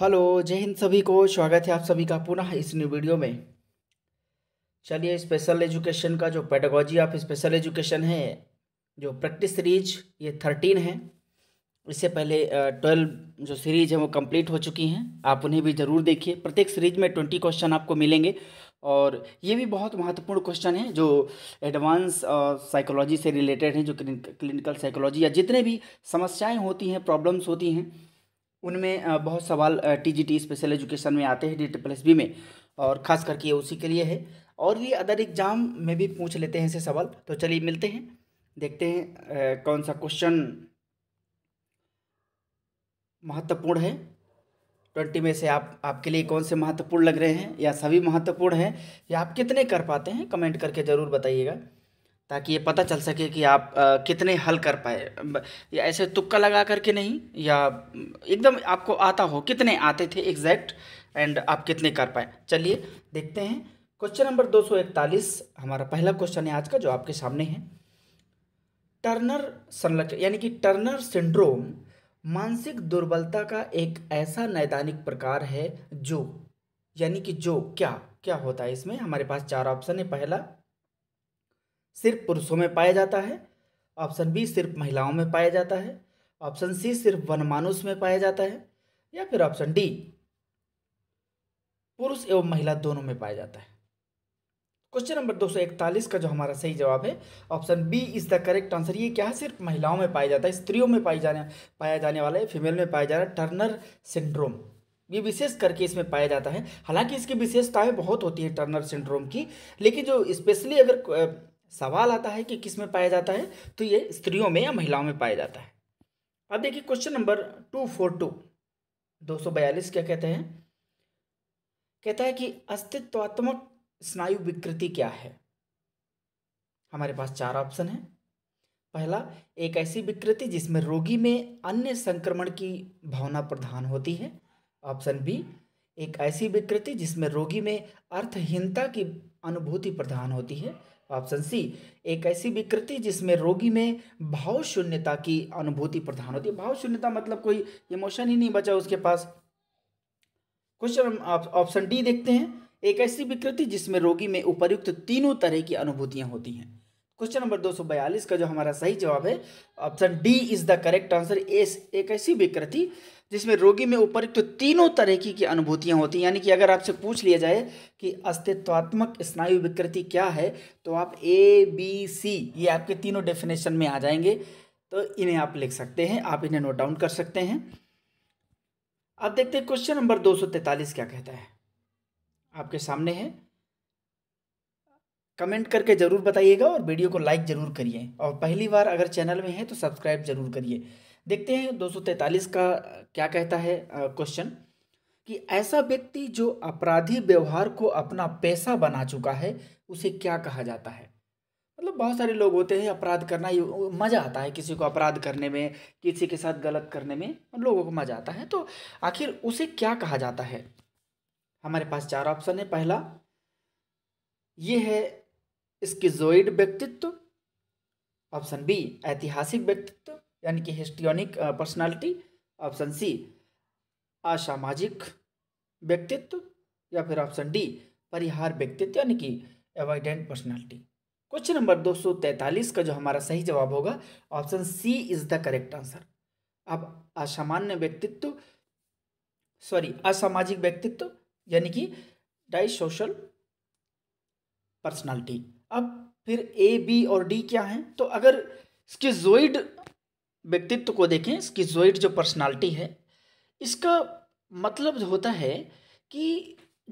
hello जय हिंद सभी को स्वागत है आप सभी का पुनः इस न्यू वीडियो में चलिए स्पेशल एजुकेशन का जो पेडागोजी ऑफ स्पेशल एजुकेशन है जो प्रैक्टिस सीरीज ये थर्टीन है इससे पहले ट्वेल्व जो सीरीज है वो कंप्लीट हो चुकी हैं आप उन्हें भी ज़रूर देखिए प्रत्येक सीरीज में ट्वेंटी क्वेश्चन आपको मिलेंगे और ये भी बहुत महत्वपूर्ण क्वेश्चन है जो एडवांस साइकोलॉजी से रिलेटेड हैं जो क्लिनिकल साइकोलॉजी या जितने भी समस्याएं होती हैं प्रॉब्लम्स होती हैं उनमें बहुत सवाल टी स्पेशल एजुकेशन में आते हैं डी ट्रिपल एस बी में और ख़ास करके ये उसी के लिए है और भी अदर एग्ज़ाम में भी पूछ लेते हैं ऐसे सवाल तो चलिए मिलते हैं देखते हैं कौन सा क्वेश्चन महत्वपूर्ण है ट्वेंटी में से आप आपके लिए कौन से महत्वपूर्ण लग रहे हैं या सभी महत्वपूर्ण हैं या आप कितने कर पाते हैं कमेंट करके ज़रूर बताइएगा ताकि ये पता चल सके कि आप आ, कितने हल कर पाए या ऐसे तुक्का लगा करके नहीं या एकदम आपको आता हो कितने आते थे एग्जैक्ट एंड आप कितने कर पाए चलिए देखते हैं क्वेश्चन नंबर 241 हमारा पहला क्वेश्चन है आज का जो आपके सामने है टर्नर संरक्षण यानी कि टर्नर सिंड्रोम मानसिक दुर्बलता का एक ऐसा नैदानिक प्रकार है जो यानी कि जो क्या क्या होता है इसमें हमारे पास चार ऑप्शन है पहला सिर्फ पुरुषों में पाया जाता है ऑप्शन बी सिर्फ महिलाओं में पाया जाता है ऑप्शन सी सिर्फ वनमानुष में पाया जाता है या फिर ऑप्शन डी पुरुष एवं महिला दोनों में पाया जाता है क्वेश्चन नंबर 241 का जो हमारा सही जवाब है option B is the correct answer ये क्या है सिर्फ महिलाओं में पाया जाता है स्त्रियों में पाई जाने पाया जाने वाला है फीमेल में पाया जा रहा है टर्नर सिंड्रोम ये विशेष करके इसमें पाया जाता है हालांकि इसकी विशेषताएं बहुत होती है टर्नर सिंड्रोम की लेकिन जो स्पेशली अगर सवाल आता है कि किस में पाया जाता है तो ये स्त्रियों में या महिलाओं में पाया जाता है अब देखिए question number two four two दो सौ बयालीस क्या कहते हैं कहता है कि अस्तित्वात्मक स्नायु विकृति क्या है हमारे पास चार ऑप्शन है पहला एक ऐसी विकृति जिसमें रोगी में अन्य संक्रमण की भावना प्रधान होती है ऑप्शन बी एक ऐसी विकृति जिसमें रोगी में अर्थहीनता की अनुभूति प्रधान होती है ऑप्शन सी एक ऐसी विकृति जिसमें रोगी में भाव शून्यता की अनुभूति प्रधान होती है भाव शून्यता मतलब कोई इमोशन ही नहीं बचा उसके पास क्वेश्चन ऑप्शन डी देखते हैं एक ऐसी विकृति जिसमें रोगी में उपयुक्त तीनों तरह की अनुभूतियां होती हैं क्वेश्चन नंबर 242 का जो हमारा सही जवाब है option D is the correct answer एस एक ऐसी विकृति जिसमें रोगी में उपरुक्त तो तीनों तरह की, की अनुभूतियां होती हैं यानी कि अगर आपसे पूछ लिया जाए कि अस्तित्वात्मक स्नायु विकृति क्या है तो आप ए बी सी ये आपके तीनों डेफिनेशन में आ जाएंगे तो इन्हें आप लिख सकते हैं आप इन्हें नोट डाउन कर सकते हैं आप देखते हैं क्वेश्चन नंबर दो क्या कहता है आपके सामने है कमेंट करके ज़रूर बताइएगा और वीडियो को लाइक ज़रूर करिए और पहली बार अगर चैनल में है तो सब्सक्राइब ज़रूर करिए देखते हैं दो का क्या कहता है क्वेश्चन कि ऐसा व्यक्ति जो अपराधी व्यवहार को अपना पैसा बना चुका है उसे क्या कहा जाता है मतलब बहुत सारे लोग होते हैं अपराध करना मज़ा आता है किसी को अपराध करने में किसी के साथ गलत करने में लोगों को मज़ा आता है तो आखिर उसे क्या कहा जाता है हमारे पास चार ऑप्शन है पहला ये है स्किजोइड व्यक्तित्व ऑप्शन बी ऐतिहासिक व्यक्तित्व यानी कि हिस्टियोनिक पर्सनालिटी ऑप्शन सी असामाजिक व्यक्तित्व या फिर ऑप्शन डी परिहार व्यक्तित्व यानी कि एवॉइडेंट पर्सनालिटी क्वेश्चन नंबर 243 का जो हमारा सही जवाब होगा option C is the correct answer अब असामान्य व्यक्तित्व सॉरी असामाजिक व्यक्तित्व यानी कि डाई सोशल पर्सनालिटी अब फिर ए बी और डी क्या हैं तो अगर स्किजोइड व्यक्तित्व को देखें स्किजोइड जो पर्सनालिटी है इसका मतलब होता है कि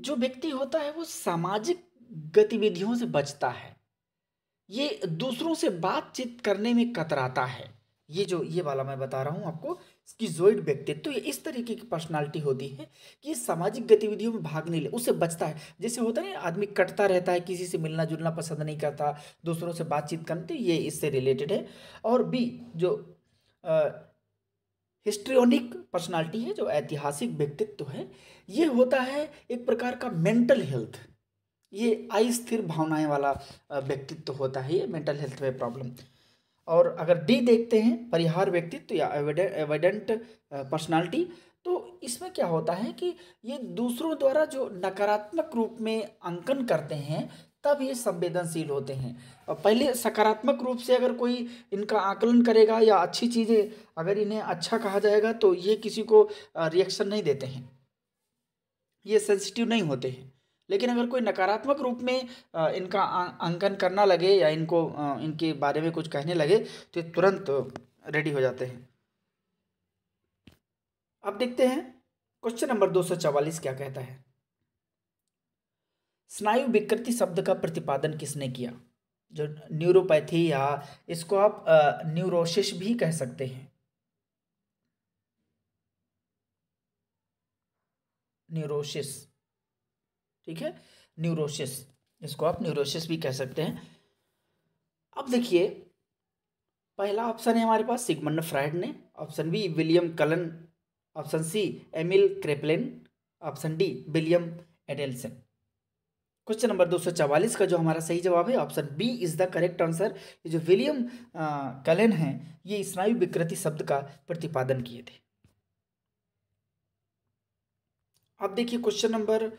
जो व्यक्ति होता है वो सामाजिक गतिविधियों से बचता है ये दूसरों से बातचीत करने में कतराता है ये जो ये वाला मैं बता रहा हूँ आपको स्कीजोइड व्यक्तित्व तो ये इस तरीके की पर्सनालिटी होती है कि ये सामाजिक गतिविधियों में भाग नहीं ले उससे बचता है जैसे होता है ना आदमी कटता रहता है किसी से मिलना जुलना पसंद नहीं करता दूसरों से बातचीत करते तो ये इससे रिलेटेड है और बी जो हिस्ट्रियोनिक पर्सनालिटी है जो ऐतिहासिक व्यक्तित्व है ये होता है एक प्रकार का मेंटल हेल्थ ये अस्थिर भावनाएं वाला व्यक्तित्व होता है ये मेंटल हेल्थ में प्रॉब्लम और अगर डी देखते हैं परिहार व्यक्तित्व तो या एविडेंट पर्सनालिटी तो इसमें क्या होता है कि ये दूसरों द्वारा जो नकारात्मक रूप में अंकन करते हैं तब ये संवेदनशील होते हैं और पहले सकारात्मक रूप से अगर कोई इनका आकलन करेगा या अच्छी चीज़ें अगर इन्हें अच्छा कहा जाएगा तो ये किसी को रिएक्शन नहीं देते हैं ये सेंसिटिव नहीं होते हैं लेकिन अगर कोई नकारात्मक रूप में इनका अंकन करना लगे या इनको इनके बारे में कुछ कहने लगे तो तुरंत रेडी हो जाते हैं अब देखते हैं क्वेश्चन नंबर दो क्या कहता है स्नायु विकृति शब्द का प्रतिपादन किसने किया जो न्यूरोपैथी या इसको आप न्यूरोसिस भी कह सकते हैं न्यूरोसिस ठीक है न्यूरोसिस इसको आप न्यूरोसिस भी कह सकते हैं अब देखिए पहला ऑप्शन है हमारे पास सिगमंड फ्राइड ने option B William Cullen option C Emil Kraepelin option D William Adelson question number दो का जो हमारा सही जवाब है option B is the correct answer ये जो विलियम कलेन हैं ये स्नायु विकृति शब्द का प्रतिपादन किए थे अब देखिए क्वेश्चन नंबर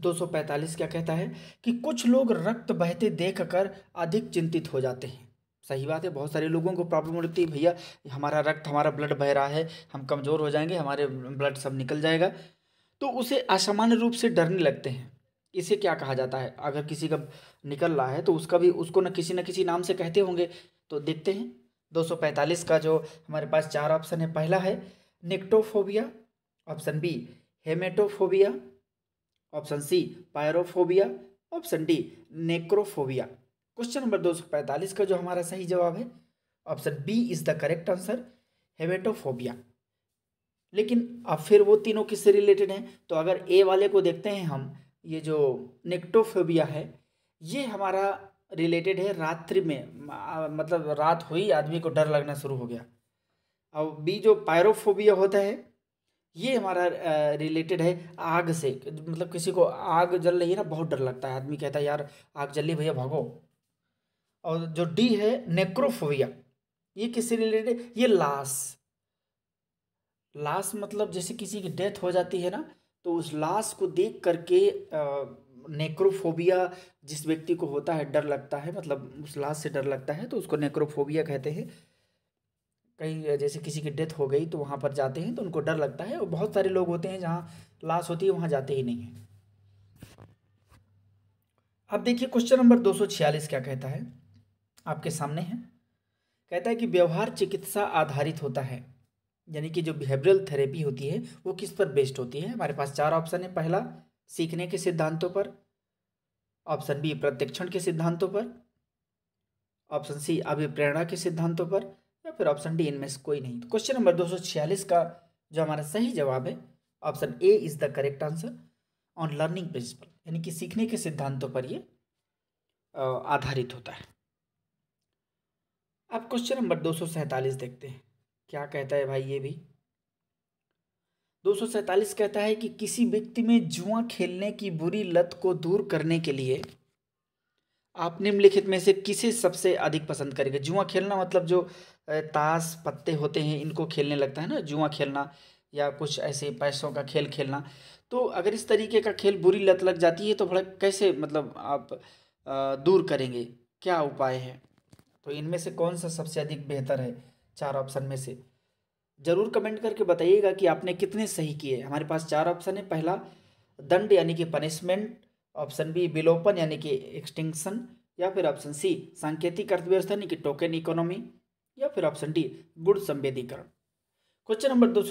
245 क्या कहता है कि कुछ लोग रक्त बहते देखकर अधिक चिंतित हो जाते हैं सही बात है बहुत सारे लोगों को प्रॉब्लम होती है भैया हमारा रक्त हमारा ब्लड बह रहा है हम कमज़ोर हो जाएंगे हमारे ब्लड सब निकल जाएगा तो उसे असामान्य रूप से डरने लगते हैं इसे क्या कहा जाता है अगर किसी का निकल रहा है तो उसका भी उसको ना किसी न किसी नाम से कहते होंगे तो देखते हैं 245 का जो हमारे पास चार ऑप्शन है पहला है nyctophobia option B hematophobia option C pyrophobia option D necrophobia question number दो सौ पैंतालीस का जो हमारा सही जवाब है option B is the correct answer hematophobia लेकिन अब फिर वो तीनों किससे रिलेटेड हैं तो अगर ए वाले को देखते हैं हम ये जो नेक्टोफोबिया है ये हमारा रिलेटेड है रात्रि में मतलब रात हुई आदमी को डर लगना शुरू हो गया और बी जो पायरोफोबिया होता है ये हमारा रिलेटेड है आग से मतलब किसी को आग जल रही है ना बहुत डर लगता है आदमी कहता है यार आग जल रही भैया भागो और जो डी है नेक्रोफोबिया ये किससे रिलेटेड ये लाश लाश मतलब जैसे किसी की डेथ हो जाती है ना तो उस लाश को देख करके नेक्रोफोबिया जिस व्यक्ति को होता है डर लगता है मतलब उस लाश से डर लगता है तो उसको नेक्रोफोबिया कहते हैं कहीं जैसे किसी की डेथ हो गई तो वहाँ पर जाते हैं तो उनको डर लगता है और बहुत सारे लोग होते हैं जहाँ लाश होती है वहाँ जाते ही नहीं है अब देखिए क्वेश्चन नंबर दो क्या कहता है आपके सामने है कहता है कि व्यवहार चिकित्सा आधारित होता है यानी कि जो बिहेवियरल थेरेपी होती है वो किस पर बेस्ड होती है हमारे पास चार ऑप्शन है पहला सीखने के सिद्धांतों पर ऑप्शन बी प्रत्यक्षण के सिद्धांतों पर ऑप्शन सी अभिप्रेरणा के सिद्धांतों पर या फिर ऑप्शन डी इनमें से कोई नहीं तो क्वेश्चन नंबर दो का जो हमारा सही जवाब है option A is the correct answer on learning principle यानी कि सीखने के सिद्धांतों पर ये आधारित होता है अब क्वेश्चन नंबर दो देखते हैं क्या कहता है भाई ये भी दो कहता है कि किसी व्यक्ति में जुआ खेलने की बुरी लत को दूर करने के लिए आप निम्नलिखित में से किसे सबसे अधिक पसंद करेंगे जुआ खेलना मतलब जो ताश पत्ते होते हैं इनको खेलने लगता है ना जुआ खेलना या कुछ ऐसे पैसों का खेल खेलना तो अगर इस तरीके का खेल बुरी लत लग जाती है तो भड़क कैसे मतलब आप दूर करेंगे क्या उपाय है तो इनमें से कौन सा सबसे अधिक बेहतर है चार ऑप्शन में से ज़रूर कमेंट करके बताइएगा कि आपने कितने सही किए हमारे पास चार ऑप्शन है पहला दंड यानी कि पनिशमेंट ऑप्शन बी विलोपन यानी कि एक्सटिंक्शन या फिर ऑप्शन सी सांकेतिक अर्थव्यवस्था यानी कि टोकन इकोनॉमी या फिर ऑप्शन डी गुड़ संवेदीकरण क्वेश्चन नंबर दो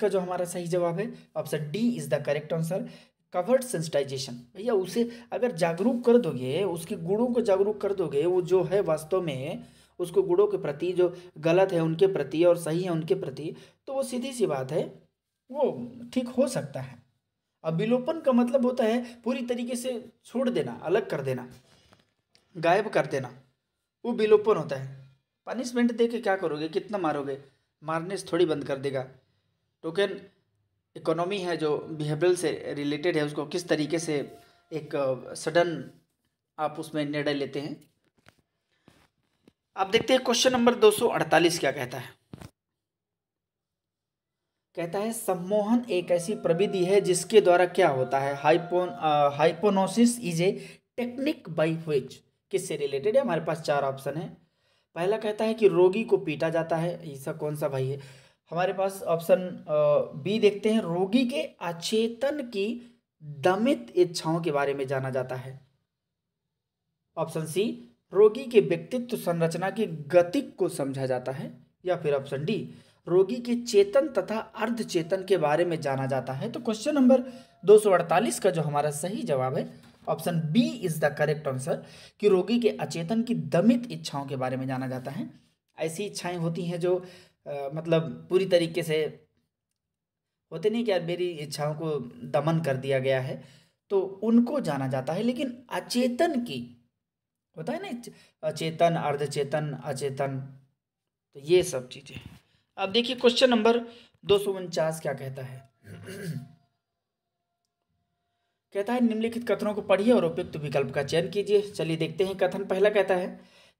का जो हमारा सही जवाब है option D is the correct answer covert sensitization भैया उसे अगर जागरूक कर दोगे उसके गुणों को जागरूक कर दोगे वो जो है वास्तव में उसको गुणों के प्रति जो गलत है उनके प्रति और सही है उनके प्रति तो वो सीधी सी बात है वो ठीक हो सकता है अब विलोपन का मतलब होता है पूरी तरीके से छोड़ देना अलग कर देना गायब कर देना वो विलोपन होता है पनिशमेंट दे के क्या करोगे कितना मारोगे मारने से थोड़ी बंद कर देगा टोकन इकोनॉमी है जो बिहेवियल से रिलेटेड है उसको किस तरीके से एक सडन आप उसमें निर्णय लेते हैं आप देखते हैं क्वेश्चन नंबर 248 क्या कहता है कहता है सम्मोहन एक ऐसी प्रविधि है जिसके द्वारा क्या होता है hypno hypnosis is a technique by which किससे रिलेटेड है हमारे पास चार ऑप्शन है पहला कहता है कि रोगी को पीटा जाता है ऐसा कौन सा भाई है हमारे पास ऑप्शन बी देखते हैं रोगी के अचेतन की दमित इच्छाओं के बारे में जाना जाता है ऑप्शन सी रोगी के व्यक्तित्व संरचना की गति को समझा जाता है या फिर ऑप्शन डी रोगी के चेतन तथा अर्ध चेतन के बारे में जाना जाता है तो क्वेश्चन नंबर 248 का जो हमारा सही जवाब है option B is the correct answer कि रोगी के अचेतन की दमित इच्छाओं के बारे में जाना जाता है ऐसी इच्छाएं होती हैं जो आ, मतलब पूरी तरीके से होते नहीं कि यार मेरी इच्छाओं को दमन कर दिया गया है तो उनको जाना जाता है लेकिन अचेतन की होता है ना अचेतन अर्धचेतन अचेतन तो ये सब चीज़ें अब देखिए क्वेश्चन नंबर दो क्या कहता है कहता है निम्नलिखित कथनों को पढ़िए और उपयुक्त विकल्प का चयन कीजिए चलिए देखते हैं कथन पहला कहता है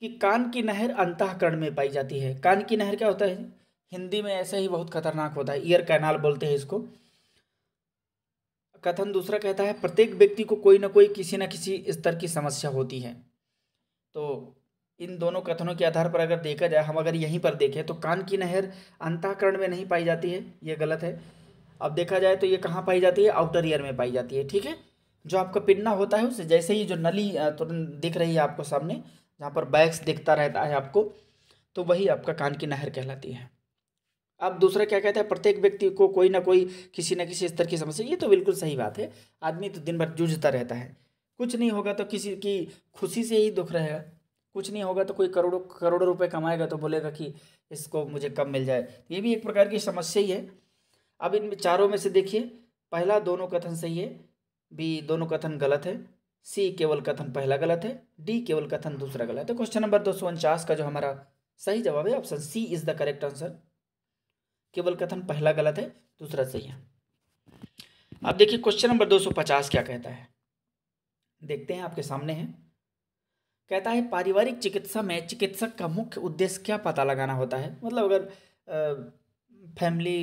कि कान की नहर अंतकरण में पाई जाती है कान की नहर क्या होता है हिंदी में ऐसा ही बहुत खतरनाक होता है ईयर कैनाल बोलते हैं इसको कथन दूसरा कहता है प्रत्येक व्यक्ति को कोई ना कोई किसी ना किसी स्तर की समस्या होती है तो इन दोनों कथनों के आधार पर अगर देखा जाए हम अगर यहीं पर देखें तो कान की नहर अंताकरण में नहीं पाई जाती है ये गलत है अब देखा जाए तो ये कहाँ पाई जाती है आउटर ईयर में पाई जाती है ठीक है जो आपका पिन्ना होता है उसे जैसे ही जो नली तुरंत दिख रही है आपको सामने जहाँ पर बैग्स दिखता रहता है आपको तो वही आपका कान की नहर कहलाती है अब दूसरा क्या कहता है प्रत्येक व्यक्ति को कोई ना कोई किसी न किसी स्तर की समस्या ये तो बिल्कुल सही बात है आदमी तो दिन भर जूझता रहता है कुछ नहीं होगा तो किसी की खुशी से ही दुख रहेगा कुछ नहीं होगा तो कोई करोड़ों करोड़ों रुपए कमाएगा तो बोलेगा कि इसको मुझे कम मिल जाए ये भी एक प्रकार की समस्या ही है अब इन चारों में से देखिए पहला दोनों कथन सही है बी दोनों कथन गलत है सी केवल कथन पहला गलत है डी केवल कथन दूसरा गलत है तो क्वेश्चन नंबर दो का जो हमारा सही जवाब है option C is the correct answer केवल कथन पहला गलत है दूसरा सही है अब देखिए क्वेश्चन नंबर 250 क्या कहता है देखते हैं आपके सामने है कहता है पारिवारिक चिकित्सा में चिकित्सक का मुख्य उद्देश्य क्या पता लगाना होता है मतलब अगर फैमिली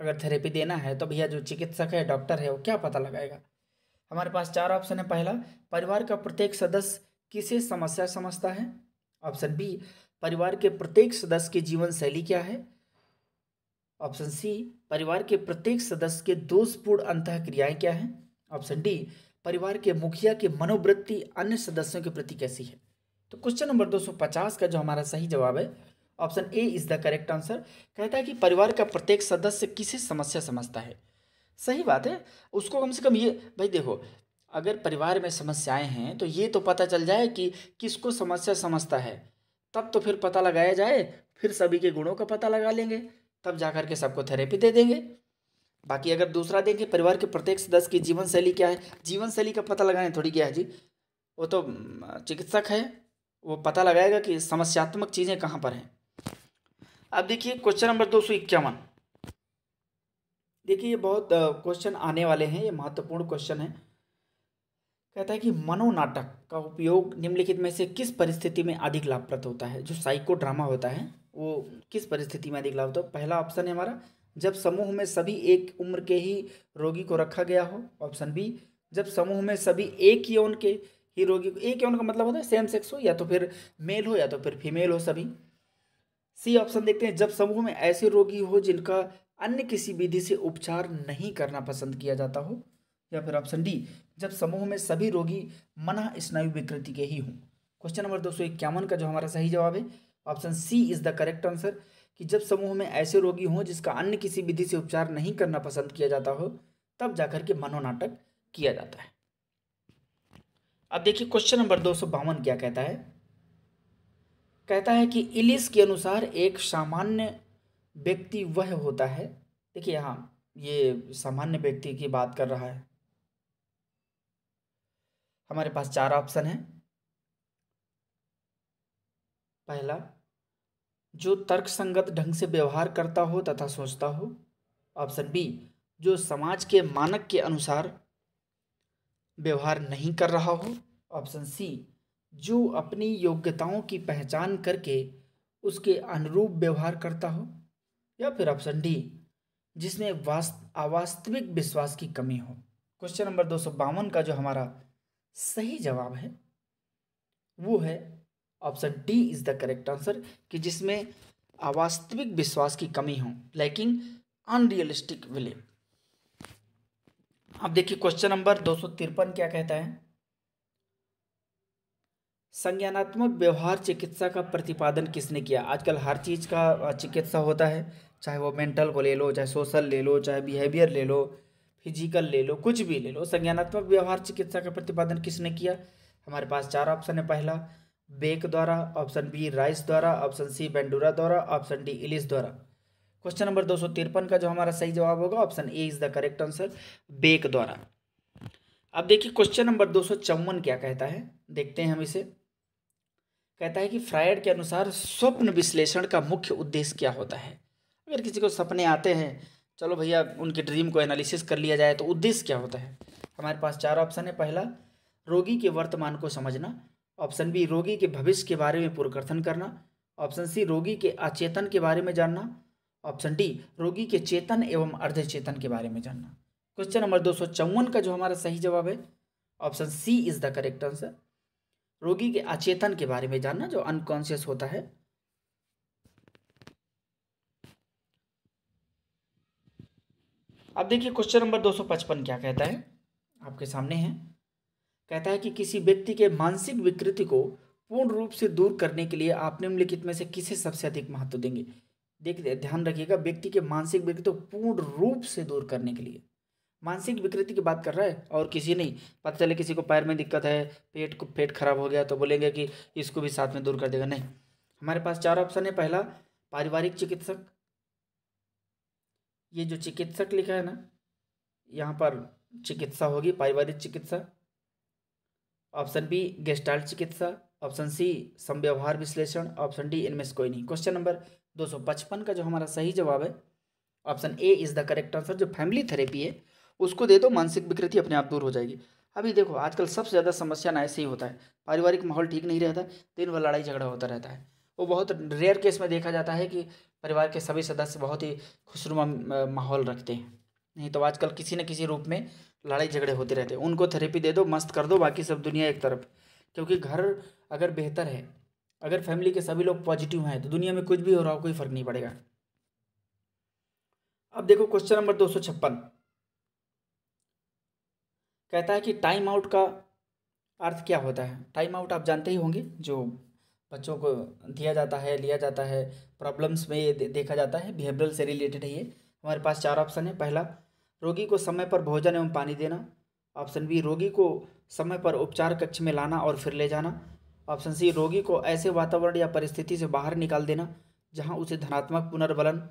अगर थेरेपी देना है तो भैया जो चिकित्सक है डॉक्टर है वो क्या पता लगाएगा हमारे पास चार ऑप्शन है पहला परिवार का प्रत्येक सदस्य किसे समस्या समझता है ऑप्शन बी परिवार के प्रत्येक सदस्य की जीवन शैली क्या है ऑप्शन सी परिवार के प्रत्येक सदस्य के दोषपूर्ण अंतः क्रियाएँ क्या हैं ऑप्शन डी परिवार के मुखिया की मनोवृत्ति अन्य सदस्यों के प्रति कैसी है तो क्वेश्चन नंबर 250 का जो हमारा सही जवाब है option A is the correct answer कहता है कि परिवार का प्रत्येक सदस्य किसी समस्या समझता है सही बात है उसको कम से कम ये भाई देखो अगर परिवार में समस्याएं हैं तो ये तो पता चल जाए कि किसको समस्या समझता है तब तो फिर पता लगाया जाए फिर सभी के गुणों का पता लगा लेंगे तब जा कर के सबको थेरेपी दे देंगे बाकी अगर दूसरा देखें परिवार के प्रत्येक सदस्य की जीवन शैली क्या है जीवन शैली का पता लगाने थोड़ी क्या है जी वो तो चिकित्सक है वो पता लगाएगा कि समस्यात्मक चीज़ें कहाँ पर हैं अब देखिए क्वेश्चन नंबर दो सौ इक्यावन देखिए ये बहुत क्वेश्चन आने वाले हैं ये महत्वपूर्ण क्वेश्चन है कहता है कि मनोनाटक का उपयोग निम्नलिखित में से किस परिस्थिति में अधिक लाभप्रद होता है जो साइको ड्रामा होता है वो किस परिस्थिति में अधिक लाभ होता है पहला ऑप्शन है हमारा जब समूह में सभी एक उम्र के ही रोगी को रखा गया हो ऑप्शन बी जब समूह में सभी एक ही यौन के ही रोगी को एक यौन का मतलब होता है सेम सेक्स हो या तो फिर मेल हो या तो फिर फीमेल हो सभी सी ऑप्शन देखते हैं जब समूह में ऐसे रोगी हो जिनका अन्य किसी विधि से उपचार नहीं करना पसंद किया जाता हो या फिर ऑप्शन डी जब समूह में सभी रोगी मना स्नायु विकृति के ही हों क्वेश्चन नंबर दो सौ इक्यावन का जो हमारा सही जवाब है option C is the correct answer कि जब समूह में ऐसे रोगी हों जिसका अन्य किसी विधि से उपचार नहीं करना पसंद किया जाता हो तब जाकर के मनोनाटक किया जाता है अब देखिए क्वेश्चन नंबर दो क्या कहता है कहता है कि इलिस के अनुसार एक सामान्य व्यक्ति वह होता है देखिए यहाँ ये सामान्य व्यक्ति की बात कर रहा है हमारे पास चार ऑप्शन है पहला जो तर्कसंगत ढंग से व्यवहार करता हो तथा सोचता हो ऑप्शन बी जो समाज के मानक के अनुसार व्यवहार नहीं कर रहा हो ऑप्शन सी जो अपनी योग्यताओं की पहचान करके उसके अनुरूप व्यवहार करता हो या फिर ऑप्शन डी जिसमें अवास्तविक विश्वास की कमी हो क्वेश्चन नंबर दो का जो हमारा सही जवाब है वो है option D is the correct answer कि जिसमें अवास्तविक विश्वास की कमी हो लैकिंग अनरियलिस्टिक विलीव अब देखिए क्वेश्चन नंबर दो क्या कहता है संज्ञानात्मक व्यवहार चिकित्सा का प्रतिपादन किसने किया आजकल हर चीज़ का चिकित्सा होता है चाहे वो मेंटल को ले लो चाहे सोशल ले लो चाहे बिहेवियर ले लो फिजिकल ले लो कुछ भी ले लो संज्ञानात्मक व्यवहार चिकित्सा का प्रतिपादन किसने किया हमारे पास चार ऑप्शन है पहला बेक द्वारा ऑप्शन बी राइस द्वारा ऑप्शन सी बेंडूरा द्वारा ऑप्शन डी इलिस द्वारा क्वेश्चन नंबर दो सौ तिरपन का जो हमारा सही जवाब होगा option A is the correct answer Beck द्वारा अब देखिए क्वेश्चन नंबर दो सौ चौवन क्या कहता है देखते हैं हम इसे कहता है कि फ्रायड के अनुसार स्वप्न विश्लेषण का मुख्य उद्देश्य क्या होता है अगर किसी को सपने आते हैं चलो भैया उनके ड्रीम को एनालिसिस कर लिया जाए तो उद्देश्य क्या होता है हमारे पास चार ऑप्शन है पहला रोगी के वर्तमान को समझना ऑप्शन बी रोगी के भविष्य के बारे में पुरकर्थन करना ऑप्शन सी रोगी के अचेतन के बारे में जानना ऑप्शन डी रोगी के चेतन एवं अर्धचेतन के बारे में जानना क्वेश्चन नंबर दो का जो हमारा सही जवाब है option C is the correct answer रोगी के अचेतन के बारे में जानना जो अनकॉन्शियस होता है अब देखिए क्वेश्चन नंबर 255 क्या कहता है आपके सामने है कहता है कि किसी व्यक्ति के मानसिक विकृति को पूर्ण रूप से दूर करने के लिए आप निम्नलिखित में से किसे सबसे अधिक महत्व देंगे देख ध्यान रखिएगा व्यक्ति के मानसिक विकृति को पूर्ण रूप से दूर करने के लिए मानसिक विकृति की बात कर रहा है और किसी नहीं पता चले किसी को पैर में दिक्कत है पेट को पेट खराब हो गया तो बोलेंगे कि इसको भी साथ में दूर कर देगा नहीं हमारे पास चार ऑप्शन है पहला पारिवारिक चिकित्सक ये जो चिकित्सक लिखा है ना यहाँ पर चिकित्सा होगी पारिवारिक चिकित्सा ऑप्शन बी गेस्टाल चिकित्सा ऑप्शन सी समव्यवहार विश्लेषण ऑप्शन डी इनमें से कोई नहीं क्वेश्चन नंबर दो सौ पचपन का जो हमारा सही जवाब है option A is the correct answer जो फैमिली थेरेपी है उसको दे दो मानसिक विकृति अपने आप दूर हो जाएगी अभी देखो आजकल सबसे ज़्यादा समस्या ना ऐसे ही होता है पारिवारिक माहौल ठीक नहीं रहता दिन भर लड़ाई झगड़ा होता रहता है वो बहुत रेयर केस में देखा जाता है कि परिवार के सभी सदस्य बहुत ही खुशनुमा माहौल रखते हैं नहीं तो आजकल किसी न किसी रूप में लड़ाई झगड़े होते रहते हैं उनको थेरेपी दे दो मस्त कर दो बाकी सब दुनिया एक तरफ क्योंकि घर अगर बेहतर है अगर फैमिली के सभी लोग पॉजिटिव हैं तो दुनिया में कुछ भी हो रहा हो कोई फर्क नहीं पड़ेगा अब देखो क्वेश्चन नंबर दो सौ छप्पन कहता है कि टाइम आउट का अर्थ क्या होता है टाइम आउट आप जानते ही होंगे जो बच्चों को दिया जाता है लिया जाता है प्रॉब्लम्स में ये देखा जाता है बिहेवियर से रिलेटेड है ये हमारे पास चार ऑप्शन है पहला रोगी को समय पर भोजन एवं पानी देना ऑप्शन बी रोगी को समय पर उपचार कक्ष में लाना और फिर ले जाना ऑप्शन सी रोगी को ऐसे वातावरण या परिस्थिति से बाहर निकाल देना जहां उसे धनात्मक पुनर्बलन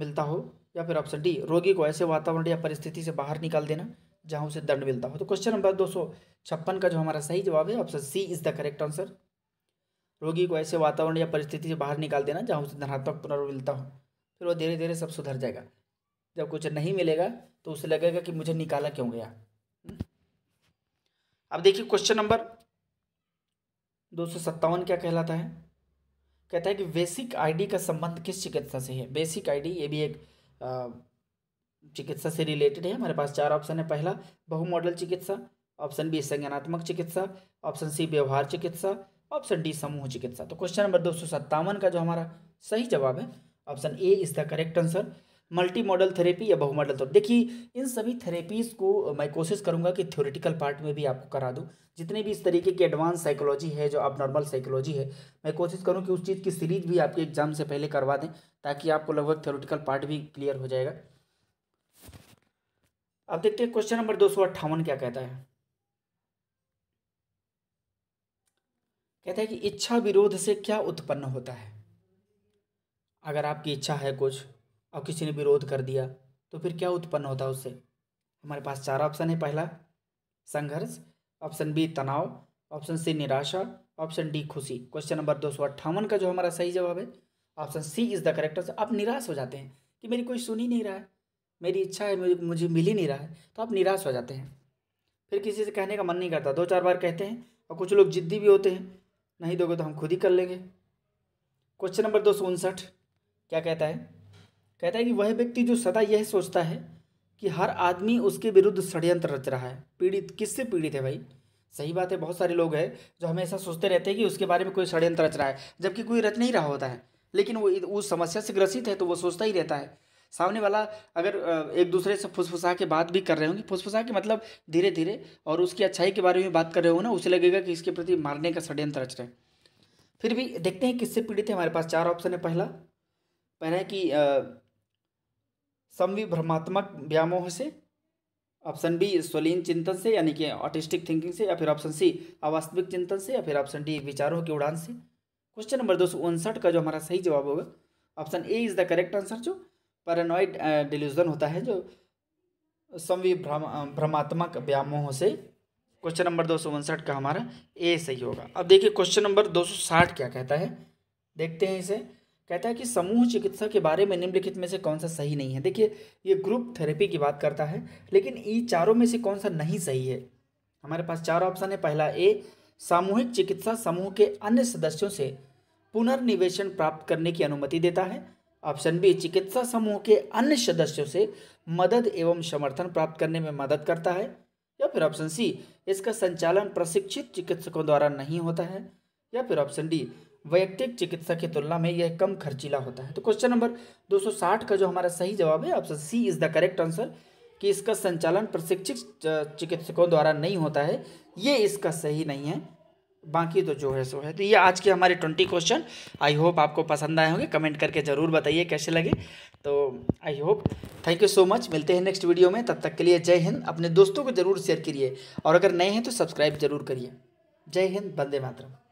मिलता हो या फिर ऑप्शन डी रोगी को ऐसे वातावरण या परिस्थिति से बाहर निकाल देना जहां उसे दंड मिलता हो तो क्वेश्चन नंबर दो सौ छप्पन का जो हमारा सही जवाब है option C is the correct answer रोगी को ऐसे वातावरण या परिस्थिति से बाहर निकाल देना जहाँ उसे धनात्मक पुनर्बल मिलता हो फिर वो धीरे धीरे सब सुधर जाएगा जब कुछ नहीं मिलेगा तो उसे लगेगा कि मुझे निकाला क्यों गया अब देखिए क्वेश्चन नंबर दो सौ सत्तावन क्या कहलाता है कहता है कि बेसिक आईडी का संबंध किस चिकित्सा से है बेसिक आईडी ये भी एक चिकित्सा से रिलेटेड है हमारे पास चार ऑप्शन है पहला बहुमॉडल चिकित्सा ऑप्शन बी संज्ञानात्मक चिकित्सा ऑप्शन सी व्यवहार चिकित्सा ऑप्शन डी समूह चिकित्सा तो क्वेश्चन नंबर दो सौ सत्तावन का जो हमारा सही जवाब है option A is the correct answer multimodal therapy या बहुमॉडल थेरेपी तो देखिए इन सभी थेरेपीज़ को मैं कोशिश करूंगा कि थ्योरेटिकल पार्ट में भी आपको करा दूँ जितने भी इस तरीके की एडवांस साइकोलॉजी है जो अब नॉर्मल साइकोलॉजी है मैं कोशिश करूँ कि उस चीज़ की सीरीज भी आपके एग्जाम से पहले करवा दें ताकि आपको लगभग थ्योरेटिकल पार्ट भी क्लियर हो जाएगा अब देखते हैं क्वेश्चन नंबर दो क्या कहता है कहता है कि इच्छा विरोध से क्या उत्पन्न होता है अगर आपकी इच्छा है कुछ और किसी ने विरोध कर दिया तो फिर क्या उत्पन्न होता है उससे हमारे पास चार ऑप्शन है पहला संघर्ष ऑप्शन बी तनाव ऑप्शन सी निराशा ऑप्शन डी खुशी क्वेश्चन नंबर दो सौ अट्ठावन का जो हमारा सही जवाब है option C is the correct आप निराश हो जाते हैं कि मेरी कोई सुन ही नहीं रहा है मेरी इच्छा है मुझे मुझे मिल ही नहीं रहा है तो आप निराश हो जाते हैं फिर किसी से कहने का मन नहीं करता दो चार बार कहते हैं और कुछ लोग जिद्दी भी होते हैं नहीं दोगे तो हम खुद ही कर लेंगे क्वेश्चन नंबर दो सौ उनसठ क्या कहता है कहता है कि वह व्यक्ति जो सदा यह सोचता है कि हर आदमी उसके विरुद्ध षड्यंत्र रच रहा है पीड़ित किससे पीड़ित है भाई सही बात है बहुत सारे लोग हैं जो हमेशा सोचते रहते हैं कि उसके बारे में कोई षड्यंत्र रच रहा है जबकि कोई रच नहीं रहा होता है लेकिन वो उस समस्या से ग्रसित है तो वो सोचता ही रहता है सामने वाला अगर एक दूसरे से फुसफुसा के बात भी कर रहे होंगे फुसफुसा के मतलब धीरे धीरे और उसकी अच्छाई के बारे में बात कर रहे हो ना उसे लगेगा कि इसके प्रति मारने का षड्यंत्र रच रहे हैं फिर भी देखते हैं किससे पीड़ित है हमारे पास चार ऑप्शन है पहला पहला है कि समविभ्रमात्मक व्यामोह से ऑप्शन बी स्वलीन चिंतन से यानी कि ऑटिस्टिक थिंकिंग से या फिर ऑप्शन सी अवास्तविक चिंतन से या फिर ऑप्शन डी विचारों की उड़ान से क्वेश्चन नंबर दो का जो हमारा सही जवाब होगा option A is the correct answer जो पैरानॉइड डिल्यूजन होता है जो भ्रमात्मक व्यामोह से क्वेश्चन नंबर दो का हमारा ए सही होगा अब देखिए क्वेश्चन नंबर साठ क्या कहता है देखते हैं इसे कहता है कि समूह चिकित्सा के बारे में निम्नलिखित में से कौन सा सही नहीं है देखिए ये ग्रुप थेरेपी की बात करता है लेकिन ये चारों में से कौन सा नहीं सही है हमारे पास चार ऑप्शन है पहला ए सामूहिक चिकित्सा समूह के अन्य सदस्यों से पुनर्निवेशन प्राप्त करने की अनुमति देता है ऑप्शन बी चिकित्सा समूह के अन्य सदस्यों से मदद एवं समर्थन प्राप्त करने में मदद करता है या फिर ऑप्शन सी इसका संचालन प्रशिक्षित चिकित्सकों द्वारा नहीं होता है या फिर ऑप्शन डी वैयक्तिक चिकित्सा की तुलना में यह कम खर्चीला होता है तो क्वेश्चन नंबर 260 का जो हमारा सही जवाब है option C is the correct answer कि इसका संचालन प्रशिक्षित चिकित्सकों द्वारा नहीं होता है ये इसका सही नहीं है बाकी तो जो है सो है तो ये आज के हमारे ट्वेंटी क्वेश्चन आई होप आपको पसंद आए होंगे कमेंट करके ज़रूर बताइए कैसे लगे तो I hope thank you so much मिलते हैं नेक्स्ट वीडियो में तब तक के लिए जय हिंद अपने दोस्तों को ज़रूर शेयर करिए और अगर नए हैं तो सब्सक्राइब जरूर करिए जय हिंद बंदे मातरम